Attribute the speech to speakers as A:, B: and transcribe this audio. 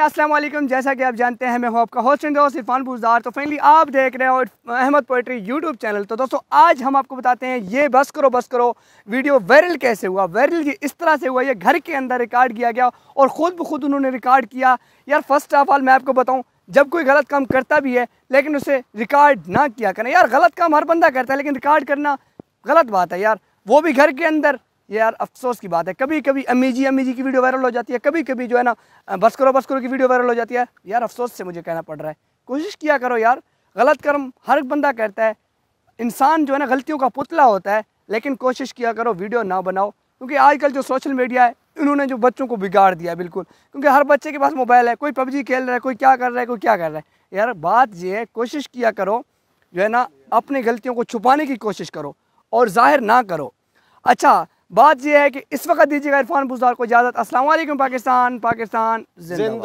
A: असलम जैसा कि आप जानते हैं मैं हूं आपका होस्ट एंड दोस्त इरफान बुजार तो फाइनली आप देख रहे हो अहमद पोइट्री यूट्यूब चैनल तो दोस्तों आज हम आपको बताते हैं ये बस करो बस करो वीडियो वायरल कैसे हुआ वायरल ये इस तरह से हुआ ये घर के अंदर रिकॉर्ड किया गया और ख़ुद ब खुद उन्होंने रिकॉर्ड किया यार फर्स्ट ऑफ ऑल मैं आपको बताऊँ जब कोई गलत काम करता भी है लेकिन उसे रिकॉर्ड ना किया करें यार गलत काम हर बंदा करता है लेकिन रिकॉर्ड करना गलत बात है यार वो भी घर के अंदर यार अफसोस की बात है कभी कभी अम्मी जी अम्मी जी की वीडियो वायरल हो जाती है कभी कभी जो है ना बस करो बस करो की वीडियो वायरल हो जाती है यार अफसोस से मुझे कहना पड़ रहा है कोशिश किया करो यार गलत कर्म हर बंदा करता है इंसान जो है ना गलतियों का पुतला होता है लेकिन कोशिश किया करो वीडियो ना बनाओ क्योंकि आजकल जो सोशल मीडिया है इन्होंने जो बच्चों को बिगाड़ दिया बिल्कुल क्योंकि हर बच्चे के पास मोबाइल है कोई पबजी खेल रहा है कोई क्या कर रहा है कोई क्या कर रहा है यार बात ये है कोशिश किया करो जो है ना अपनी गलतियों को छुपाने की कोशिश करो और जाहिर ना करो अच्छा बात यह है कि इस वक्त दीजिएगा इरफान बुजार को इजाज़त असल पाकिस्तान पाकिस्तान